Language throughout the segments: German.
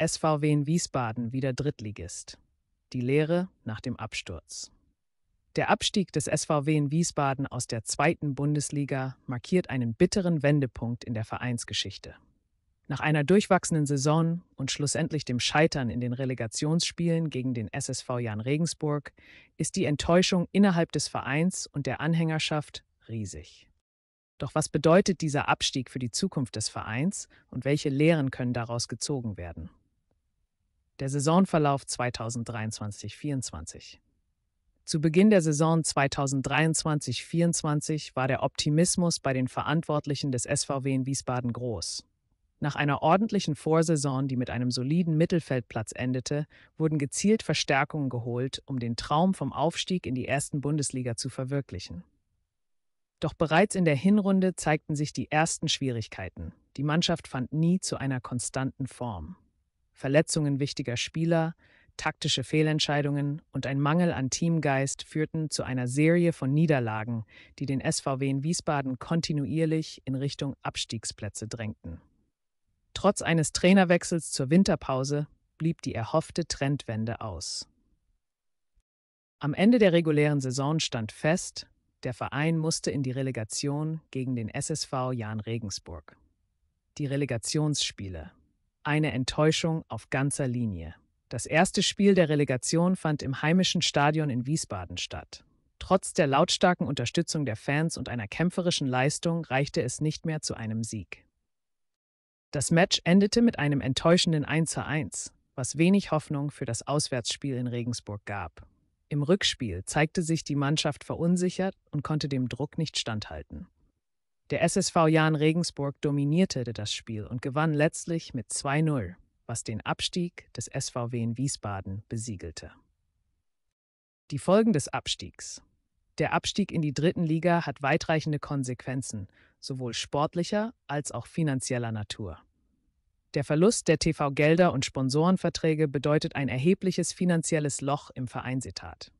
SVW in Wiesbaden wieder Drittligist. Die Lehre nach dem Absturz. Der Abstieg des SVW in Wiesbaden aus der zweiten Bundesliga markiert einen bitteren Wendepunkt in der Vereinsgeschichte. Nach einer durchwachsenen Saison und schlussendlich dem Scheitern in den Relegationsspielen gegen den SSV Jan Regensburg ist die Enttäuschung innerhalb des Vereins und der Anhängerschaft riesig. Doch was bedeutet dieser Abstieg für die Zukunft des Vereins und welche Lehren können daraus gezogen werden? Der Saisonverlauf 2023-24. Zu Beginn der Saison 2023-24 war der Optimismus bei den Verantwortlichen des SVW in Wiesbaden groß. Nach einer ordentlichen Vorsaison, die mit einem soliden Mittelfeldplatz endete, wurden gezielt Verstärkungen geholt, um den Traum vom Aufstieg in die ersten Bundesliga zu verwirklichen. Doch bereits in der Hinrunde zeigten sich die ersten Schwierigkeiten. Die Mannschaft fand nie zu einer konstanten Form. Verletzungen wichtiger Spieler, taktische Fehlentscheidungen und ein Mangel an Teamgeist führten zu einer Serie von Niederlagen, die den SVW in Wiesbaden kontinuierlich in Richtung Abstiegsplätze drängten. Trotz eines Trainerwechsels zur Winterpause blieb die erhoffte Trendwende aus. Am Ende der regulären Saison stand fest, der Verein musste in die Relegation gegen den SSV Jahn Regensburg. Die Relegationsspiele eine Enttäuschung auf ganzer Linie. Das erste Spiel der Relegation fand im heimischen Stadion in Wiesbaden statt. Trotz der lautstarken Unterstützung der Fans und einer kämpferischen Leistung reichte es nicht mehr zu einem Sieg. Das Match endete mit einem enttäuschenden 1:1, was wenig Hoffnung für das Auswärtsspiel in Regensburg gab. Im Rückspiel zeigte sich die Mannschaft verunsichert und konnte dem Druck nicht standhalten. Der SSV Jahn Regensburg dominierte das Spiel und gewann letztlich mit 2-0, was den Abstieg des SVW in Wiesbaden besiegelte. Die Folgen des Abstiegs. Der Abstieg in die dritten Liga hat weitreichende Konsequenzen, sowohl sportlicher als auch finanzieller Natur. Der Verlust der TV-Gelder und Sponsorenverträge bedeutet ein erhebliches finanzielles Loch im Vereinsetat.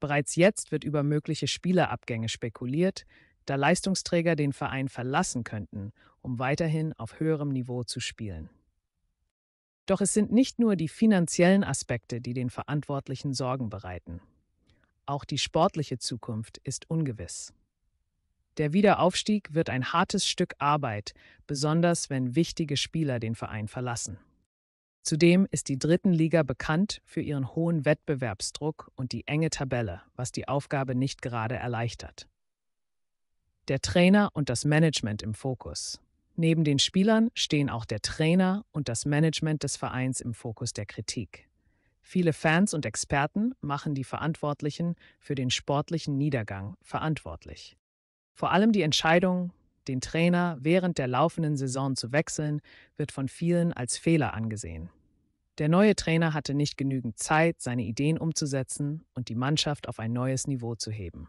Bereits jetzt wird über mögliche Spielerabgänge spekuliert, da Leistungsträger den Verein verlassen könnten, um weiterhin auf höherem Niveau zu spielen. Doch es sind nicht nur die finanziellen Aspekte, die den Verantwortlichen Sorgen bereiten. Auch die sportliche Zukunft ist ungewiss. Der Wiederaufstieg wird ein hartes Stück Arbeit, besonders wenn wichtige Spieler den Verein verlassen. Zudem ist die dritten Liga bekannt für ihren hohen Wettbewerbsdruck und die enge Tabelle, was die Aufgabe nicht gerade erleichtert der Trainer und das Management im Fokus. Neben den Spielern stehen auch der Trainer und das Management des Vereins im Fokus der Kritik. Viele Fans und Experten machen die Verantwortlichen für den sportlichen Niedergang verantwortlich. Vor allem die Entscheidung, den Trainer während der laufenden Saison zu wechseln, wird von vielen als Fehler angesehen. Der neue Trainer hatte nicht genügend Zeit, seine Ideen umzusetzen und die Mannschaft auf ein neues Niveau zu heben.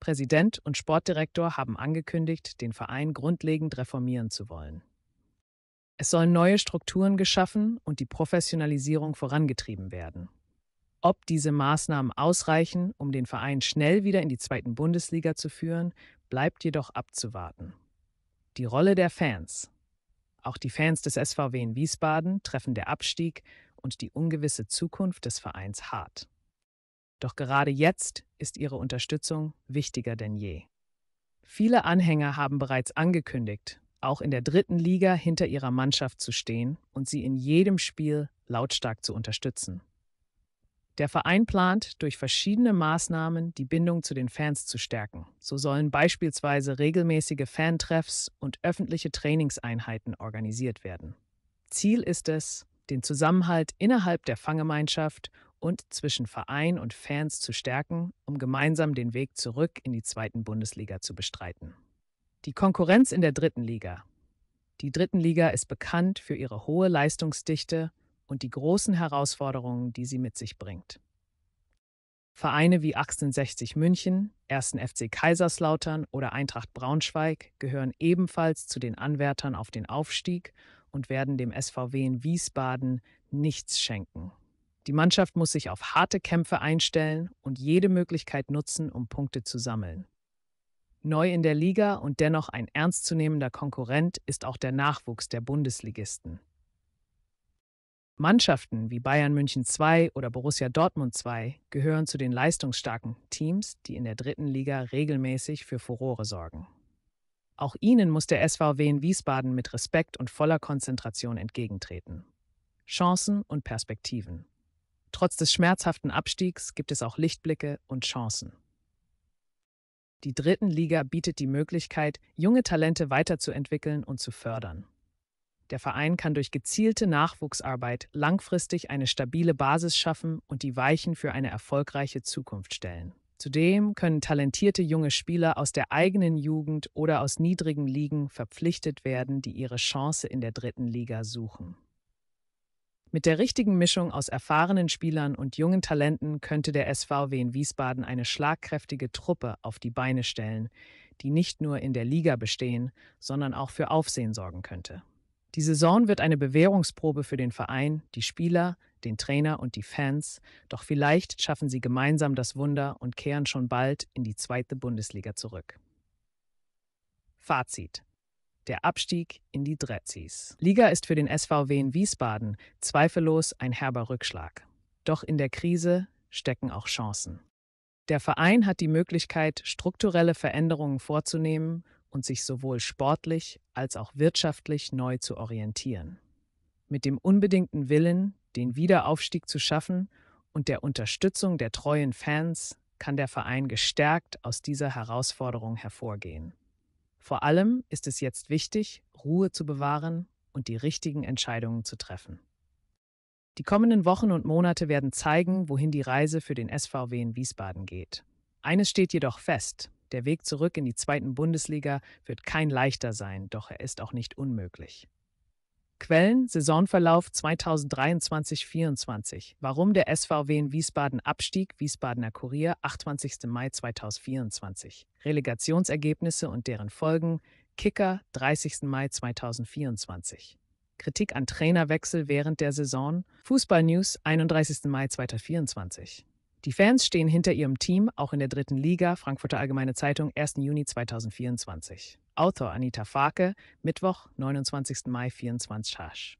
Präsident und Sportdirektor haben angekündigt, den Verein grundlegend reformieren zu wollen. Es sollen neue Strukturen geschaffen und die Professionalisierung vorangetrieben werden. Ob diese Maßnahmen ausreichen, um den Verein schnell wieder in die zweiten Bundesliga zu führen, bleibt jedoch abzuwarten. Die Rolle der Fans. Auch die Fans des SVW in Wiesbaden treffen der Abstieg und die ungewisse Zukunft des Vereins hart. Doch gerade jetzt ist ihre Unterstützung wichtiger denn je. Viele Anhänger haben bereits angekündigt, auch in der dritten Liga hinter ihrer Mannschaft zu stehen und sie in jedem Spiel lautstark zu unterstützen. Der Verein plant, durch verschiedene Maßnahmen die Bindung zu den Fans zu stärken. So sollen beispielsweise regelmäßige Fantreffs und öffentliche Trainingseinheiten organisiert werden. Ziel ist es, den Zusammenhalt innerhalb der Fanggemeinschaft und zwischen Verein und Fans zu stärken, um gemeinsam den Weg zurück in die zweiten Bundesliga zu bestreiten. Die Konkurrenz in der dritten Liga. Die dritten Liga ist bekannt für ihre hohe Leistungsdichte und die großen Herausforderungen, die sie mit sich bringt. Vereine wie 1860 München, 1. FC Kaiserslautern oder Eintracht Braunschweig gehören ebenfalls zu den Anwärtern auf den Aufstieg und werden dem SVW in Wiesbaden nichts schenken. Die Mannschaft muss sich auf harte Kämpfe einstellen und jede Möglichkeit nutzen, um Punkte zu sammeln. Neu in der Liga und dennoch ein ernstzunehmender Konkurrent ist auch der Nachwuchs der Bundesligisten. Mannschaften wie Bayern München 2 oder Borussia Dortmund 2 gehören zu den leistungsstarken Teams, die in der dritten Liga regelmäßig für Furore sorgen. Auch ihnen muss der SVW in Wiesbaden mit Respekt und voller Konzentration entgegentreten. Chancen und Perspektiven. Trotz des schmerzhaften Abstiegs gibt es auch Lichtblicke und Chancen. Die dritten Liga bietet die Möglichkeit, junge Talente weiterzuentwickeln und zu fördern. Der Verein kann durch gezielte Nachwuchsarbeit langfristig eine stabile Basis schaffen und die Weichen für eine erfolgreiche Zukunft stellen. Zudem können talentierte junge Spieler aus der eigenen Jugend oder aus niedrigen Ligen verpflichtet werden, die ihre Chance in der dritten Liga suchen. Mit der richtigen Mischung aus erfahrenen Spielern und jungen Talenten könnte der SVW in Wiesbaden eine schlagkräftige Truppe auf die Beine stellen, die nicht nur in der Liga bestehen, sondern auch für Aufsehen sorgen könnte. Die Saison wird eine Bewährungsprobe für den Verein, die Spieler, den Trainer und die Fans, doch vielleicht schaffen sie gemeinsam das Wunder und kehren schon bald in die zweite Bundesliga zurück. Fazit der Abstieg in die Dretzis. Liga ist für den SVW in Wiesbaden zweifellos ein herber Rückschlag. Doch in der Krise stecken auch Chancen. Der Verein hat die Möglichkeit, strukturelle Veränderungen vorzunehmen und sich sowohl sportlich als auch wirtschaftlich neu zu orientieren. Mit dem unbedingten Willen, den Wiederaufstieg zu schaffen und der Unterstützung der treuen Fans kann der Verein gestärkt aus dieser Herausforderung hervorgehen. Vor allem ist es jetzt wichtig, Ruhe zu bewahren und die richtigen Entscheidungen zu treffen. Die kommenden Wochen und Monate werden zeigen, wohin die Reise für den SVW in Wiesbaden geht. Eines steht jedoch fest, der Weg zurück in die zweiten Bundesliga wird kein leichter sein, doch er ist auch nicht unmöglich. Quellen Saisonverlauf 2023-24. Warum der SVW in Wiesbaden abstieg, Wiesbadener Kurier, 28. Mai 2024. Relegationsergebnisse und deren Folgen, Kicker, 30. Mai 2024. Kritik an Trainerwechsel während der Saison, Fußball News, 31. Mai 2024. Die Fans stehen hinter ihrem Team, auch in der dritten Liga, Frankfurter Allgemeine Zeitung, 1. Juni 2024. Autor Anita Farke, Mittwoch, 29. Mai 24 Hasch.